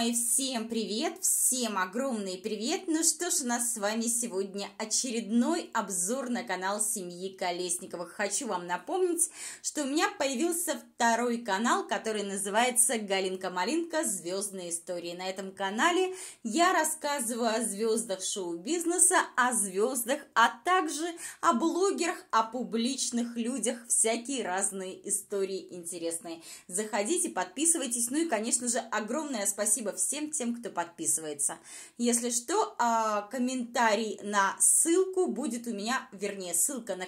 мои, всем привет, всем огромный привет! Ну что ж, у нас с вами сегодня очередной обзор на канал семьи Колесниковых. Хочу вам напомнить, что у меня появился второй канал, который называется «Галинка-малинка. Звездные истории». На этом канале я рассказываю о звездах шоу-бизнеса, о звездах, а также о блогерах, о публичных людях, всякие разные истории интересные. Заходите, подписывайтесь, ну и, конечно же, огромное спасибо спасибо всем тем, кто подписывается. Если что, а, комментарий на ссылку будет у меня, вернее, ссылка на,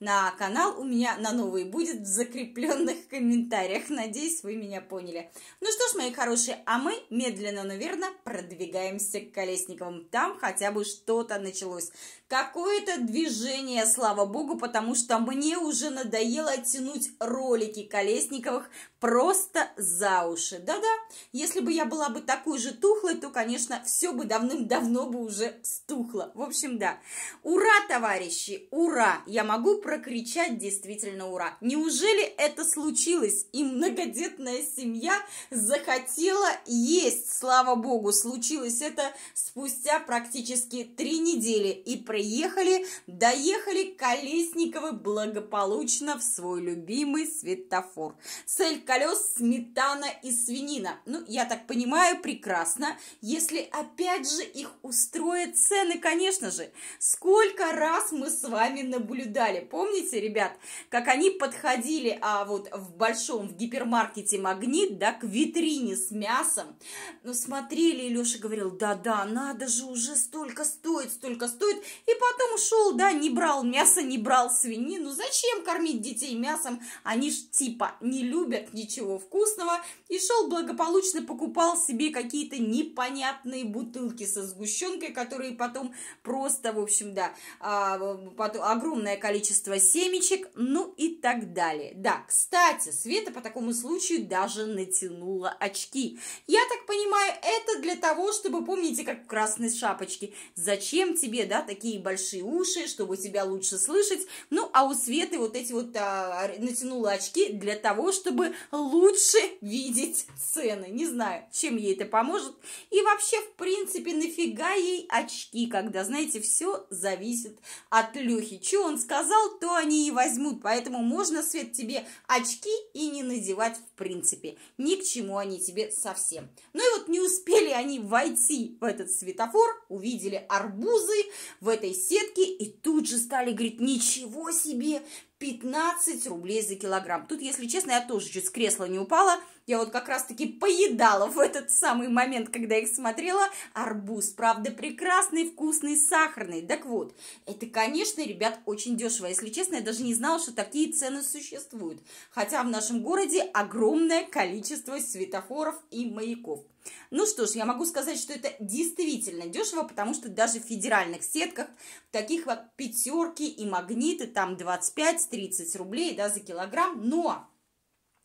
на канал у меня на новый будет в закрепленных комментариях. Надеюсь, вы меня поняли. Ну что ж, мои хорошие, а мы медленно, но верно продвигаемся к Колесниковым. Там хотя бы что-то началось какое-то движение, слава богу, потому что мне уже надоело тянуть ролики Колесниковых просто за уши. Да-да, если бы я была бы такой же тухлой, то, конечно, все бы давным-давно бы уже стухло. В общем, да. Ура, товарищи, ура! Я могу прокричать действительно ура. Неужели это случилось? И многодетная семья захотела есть, слава богу. Случилось это спустя практически три недели. И при проехали, доехали Колесниковы благополучно в свой любимый светофор. Цель колес – сметана и свинина. Ну, я так понимаю, прекрасно, если опять же их устроят цены, конечно же. Сколько раз мы с вами наблюдали, помните, ребят, как они подходили, а вот в большом, в гипермаркете «Магнит», да, к витрине с мясом, ну, смотрели, и Леша говорил, да-да, надо же уже столько стоит, столько стоит, и потом ушел, да, не брал мясо, не брал свинину. Зачем кормить детей мясом? Они ж типа не любят ничего вкусного. И шел благополучно, покупал себе какие-то непонятные бутылки со сгущенкой, которые потом просто, в общем, да, а, потом огромное количество семечек, ну и так далее. Да, кстати, Света по такому случаю даже натянула очки. Я так понимаю, это для того, чтобы, помните, как в красной шапочке, зачем тебе, да, такие такие большие уши, чтобы тебя лучше слышать. Ну, а у Светы вот эти вот а, натянула очки для того, чтобы лучше видеть сцены. Не знаю, чем ей это поможет. И вообще, в принципе, нафига ей очки, когда, знаете, все зависит от Люхи. Что он сказал, то они и возьмут. Поэтому можно, Свет, тебе очки и не надевать в принципе. Ни к чему они тебе совсем. Ну и вот не успели они войти в этот светофор, увидели арбузы в этой сетке и тут же стали говорить, ничего себе, 15 рублей за килограмм. Тут, если честно, я тоже чуть с кресла не упала. Я вот как раз-таки поедала в этот самый момент, когда их смотрела. Арбуз, правда, прекрасный, вкусный, сахарный. Так вот, это, конечно, ребят, очень дешево. Если честно, я даже не знала, что такие цены существуют. Хотя в нашем городе огромное количество светофоров и маяков. Ну что ж, я могу сказать, что это действительно дешево, потому что даже в федеральных сетках, таких вот пятерки и магниты, там 25 20-30 рублей да, за килограмм, но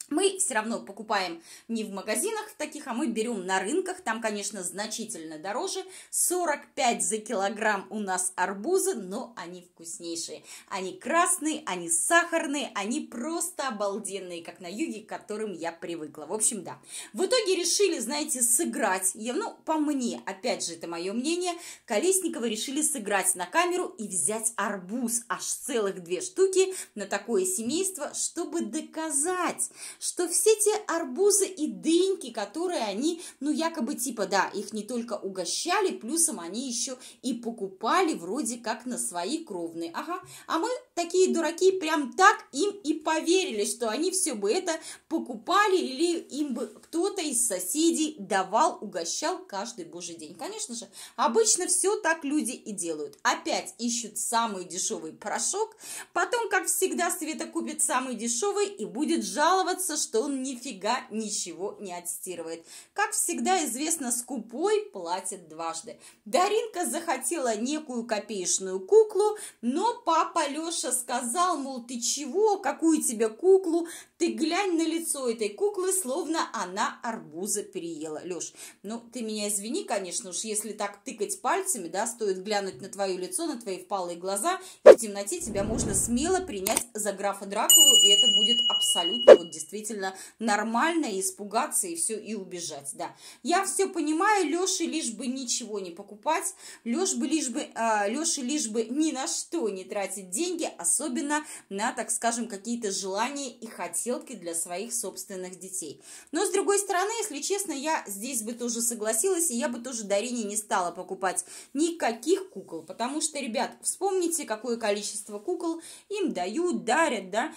мы все равно покупаем не в магазинах таких, а мы берем на рынках, там, конечно, значительно дороже, 45 за килограмм у нас арбузы, но они вкуснейшие, они красные, они сахарные, они просто обалденные, как на юге, к которым я привыкла, в общем, да. В итоге решили, знаете, сыграть, я, ну, по мне, опять же, это мое мнение, Колесникова решили сыграть на камеру и взять арбуз, аж целых две штуки на такое семейство, чтобы доказать, что все те арбузы и дыньки, которые они, ну, якобы типа, да, их не только угощали, плюсом они еще и покупали вроде как на свои кровные. Ага, а мы такие дураки прям так им и поверили, что они все бы это покупали или им бы кто-то из соседей давал, угощал каждый божий день. Конечно же, обычно все так люди и делают. Опять ищут самый дешевый порошок, потом, как всегда, Света купит самый дешевый и будет жаловаться, радовался, что он нифига ничего не отстирывает. Как всегда известно, скупой платит дважды. Даринка захотела некую копеечную куклу, но папа Леша сказал, мол, ты чего, какую тебе куклу, ты глянь на лицо этой куклы, словно она арбуза переела. Леш, ну ты меня извини, конечно уж, если так тыкать пальцами, да, стоит глянуть на твое лицо, на твои впалые глаза, и в темноте тебя можно смело принять за графа Дракулу, и это будет абсолютно вот действительно действительно нормально, испугаться и все, и убежать, да. Я все понимаю, Леше лишь бы ничего не покупать, Леш бы лишь бы, э, а, Леше лишь бы ни на что не тратить деньги, особенно на, так скажем, какие-то желания и хотелки для своих собственных детей. Но, с другой стороны, если честно, я здесь бы тоже согласилась, и я бы тоже Дарине не стала покупать никаких кукол, потому что, ребят, вспомните, какое количество кукол им дают, дарят, да,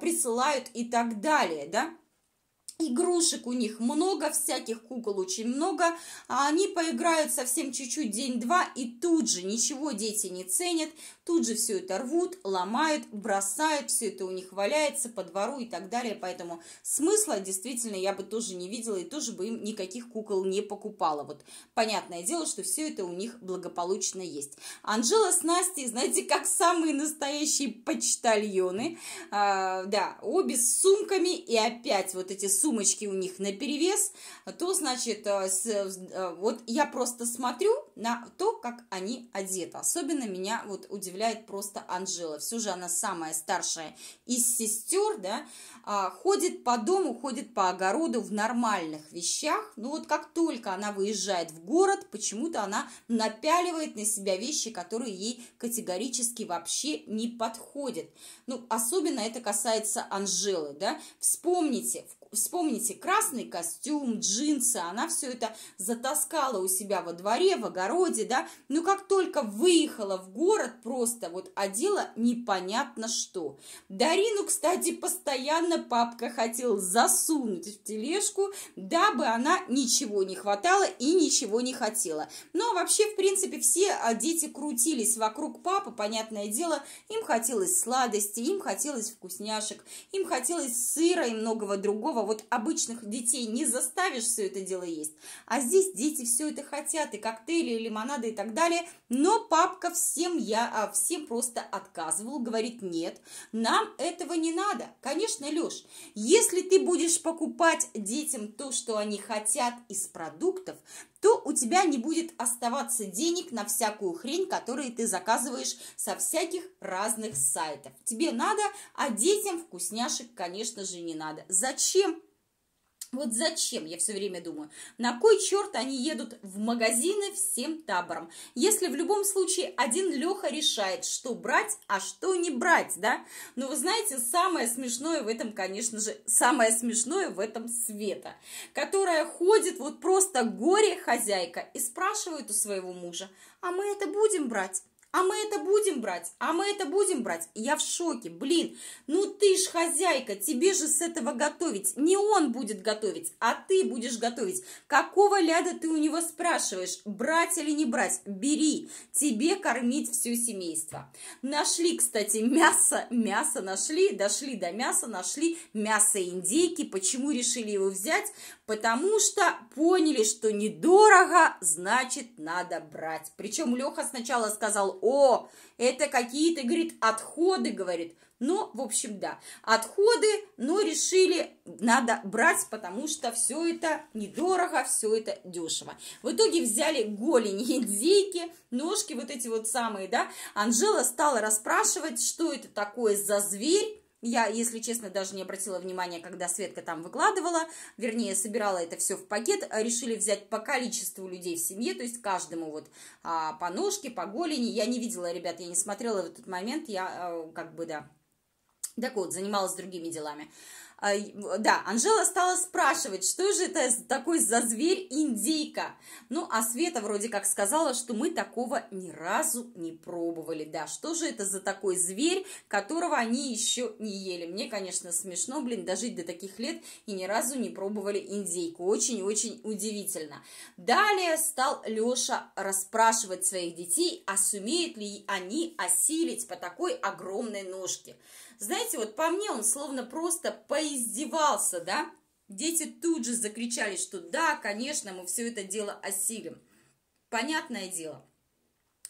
присылают и так далее, да. Игрушек у них много, всяких кукол очень много, а они поиграют совсем чуть-чуть день-два и тут же ничего дети не ценят, тут же все это рвут, ломают, бросают, все это у них валяется по двору и так далее. Поэтому смысла действительно я бы тоже не видела и тоже бы им никаких кукол не покупала. Вот понятное дело, что все это у них благополучно есть. Анжела с Настей, знаете, как самые настоящие почтальоны. А, да, обе с сумками и опять вот эти сумочки у них наперевес. То, значит, э, с, э, вот я просто смотрю, на то, как они одеты. Особенно меня вот удивляет просто Анжела. Все же она самая старшая из сестер, да, а, ходит по дому, ходит по огороду в нормальных вещах. Но ну вот как только она выезжает в город, почему-то она напяливает на себя вещи, которые ей категорически вообще не подходят. Ну, особенно это касается Анжелы, да. Вспомните, в вспомните, красный костюм, джинсы, она все это затаскала у себя во дворе, в огороде, да, но как только выехала в город, просто вот одела а непонятно что. Дарину, кстати, постоянно папка хотел засунуть в тележку, дабы она ничего не хватало и ничего не хотела. Но ну, а вообще, в принципе, все а, дети крутились вокруг папы, понятное дело, им хотелось сладости, им хотелось вкусняшек, им хотелось сыра и многого другого дома вот обычных детей не заставишь все это дело есть. А здесь дети все это хотят, и коктейли, и лимонады, и так далее. Но папка всем я, а всем просто отказывал, говорит, нет, нам этого не надо. Конечно, Леш, если ты будешь покупать детям то, что они хотят из продуктов, то у тебя не будет оставаться денег на всякую хрень, которую ты заказываешь со всяких разных сайтов. Тебе надо, а детям вкусняшек, конечно же, не надо. Зачем вот зачем, я все время думаю, на кой черт они едут в магазины всем табором, если в любом случае один Леха решает, что брать, а что не брать, да? Но ну, вы знаете, самое смешное в этом, конечно же, самое смешное в этом Света, которая ходит вот просто горе хозяйка и спрашивает у своего мужа, а мы это будем брать? а мы это будем брать, а мы это будем брать. Я в шоке, блин, ну ты ж хозяйка, тебе же с этого готовить. Не он будет готовить, а ты будешь готовить. Какого ляда ты у него спрашиваешь, брать или не брать? Бери, тебе кормить все семейство. Нашли, кстати, мясо, мясо нашли, дошли до мяса, нашли мясо индейки. Почему решили его взять? Потому что поняли, что недорого, значит, надо брать. Причем Леха сначала сказал, о, это какие-то, говорит, отходы, говорит. Ну, в общем, да, отходы, но решили, надо брать, потому что все это недорого, все это дешево. В итоге взяли голени, индейки, ножки, вот эти вот самые, да. Анжела стала расспрашивать, что это такое за зверь, я, если честно, даже не обратила внимания, когда Светка там выкладывала, вернее, собирала это все в пакет, а решили взять по количеству людей в семье, то есть каждому вот а, по ножке, по голени. Я не видела, ребят, я не смотрела в этот момент, я а, как бы, да, так вот, занималась другими делами. А, да, Анжела стала спрашивать, что же это такой за зверь индейка? Ну, а Света вроде как сказала, что мы такого ни разу не пробовали. Да, что же это за такой зверь, которого они еще не ели? Мне, конечно, смешно, блин, дожить до таких лет и ни разу не пробовали индейку. Очень-очень удивительно. Далее стал Леша расспрашивать своих детей, а сумеют ли они осилить по такой огромной ножке. Знаете, вот по мне он словно просто поиздевался, да? Дети тут же закричали, что да, конечно, мы все это дело осилим. Понятное дело.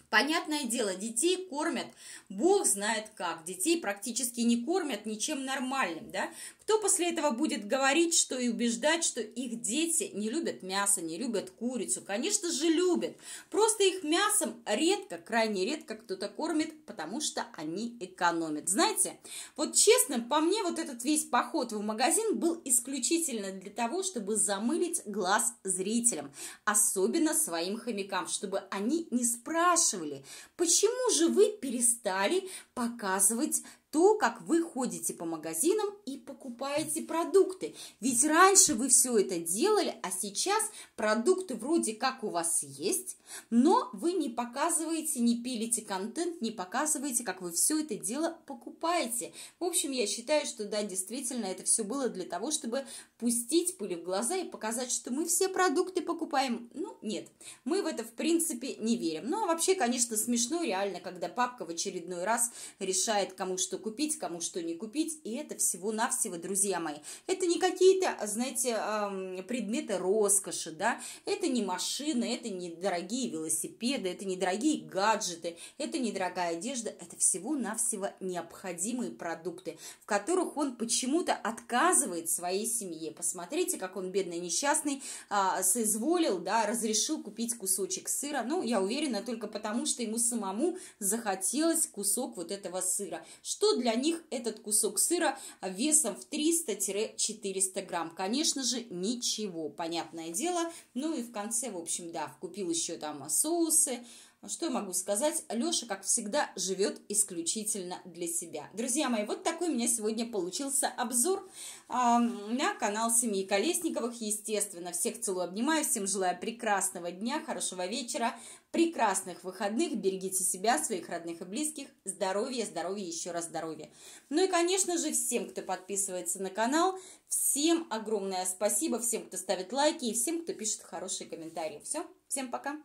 Понятное дело, детей кормят, бог знает как, детей практически не кормят ничем нормальным, да. Кто после этого будет говорить, что и убеждать, что их дети не любят мясо, не любят курицу? Конечно же любят. Просто их мясом редко, крайне редко кто-то кормит, потому что они экономят. Знаете, вот честно, по мне вот этот весь поход в магазин был исключительно для того, чтобы замылить глаз зрителям, особенно своим хомякам, чтобы они не спрашивали, почему же вы перестали показывать то, как вы ходите по магазинам и покупаете продукты. Ведь раньше вы все это делали, а сейчас продукты вроде как у вас есть, но вы не показываете, не пилите контент, не показываете, как вы все это дело покупаете. В общем, я считаю, что да, действительно, это все было для того, чтобы пустить пыль в глаза и показать, что мы все продукты покупаем. Ну, нет, мы в это, в принципе, не верим. Ну, а вообще, конечно, смешно реально, когда папка в очередной раз решает, кому что купить, кому что не купить, и это всего-навсего, друзья мои. Это не какие-то, знаете, предметы роскоши, да, это не машины, это не дорогие велосипеды, это не дорогие гаджеты, это не дорогая одежда, это всего-навсего необходимые продукты, в которых он почему-то отказывает своей семье. Посмотрите, как он, бедный несчастный, а, соизволил, да, разрешил купить кусочек сыра, ну, я уверена, только потому, что ему самому захотелось кусок вот этого сыра. Что для них этот кусок сыра весом в 300-400 грамм. Конечно же, ничего, понятное дело. Ну и в конце, в общем, да, купил еще там соусы, ну, что я могу сказать? Леша, как всегда, живет исключительно для себя. Друзья мои, вот такой у меня сегодня получился обзор э, на канал семьи Колесниковых. Естественно, всех целую, обнимаю, всем желаю прекрасного дня, хорошего вечера, прекрасных выходных. Берегите себя, своих родных и близких. Здоровья, здоровья, еще раз здоровья. Ну и, конечно же, всем, кто подписывается на канал, всем огромное спасибо, всем, кто ставит лайки и всем, кто пишет хорошие комментарии. Все, всем пока!